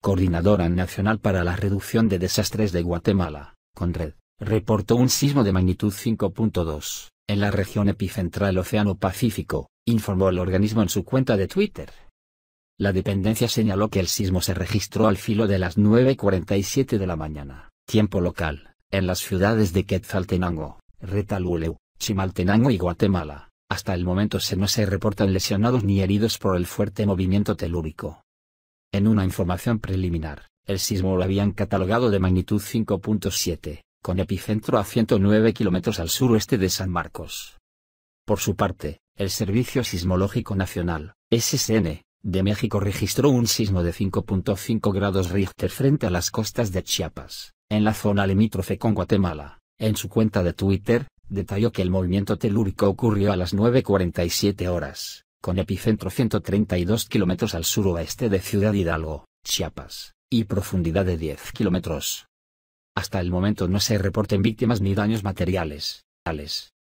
Coordinadora Nacional para la Reducción de Desastres de Guatemala, CONRED, reportó un sismo de magnitud 5.2 en la región epicentral Océano Pacífico, informó el organismo en su cuenta de Twitter. La dependencia señaló que el sismo se registró al filo de las 9.47 de la mañana, tiempo local, en las ciudades de Quetzaltenango, Retalhuleu, Chimaltenango y Guatemala. Hasta el momento se no se reportan lesionados ni heridos por el fuerte movimiento telúrico. En una información preliminar, el sismo lo habían catalogado de magnitud 5.7, con epicentro a 109 kilómetros al suroeste de San Marcos. Por su parte, el Servicio Sismológico Nacional, SSN, de México registró un sismo de 5.5 grados Richter frente a las costas de Chiapas, en la zona limítrofe con Guatemala. En su cuenta de Twitter, detalló que el movimiento telúrico ocurrió a las 9.47 horas, con epicentro 132 kilómetros al suroeste de Ciudad Hidalgo, Chiapas, y profundidad de 10 kilómetros. Hasta el momento no se reporten víctimas ni daños materiales. Tales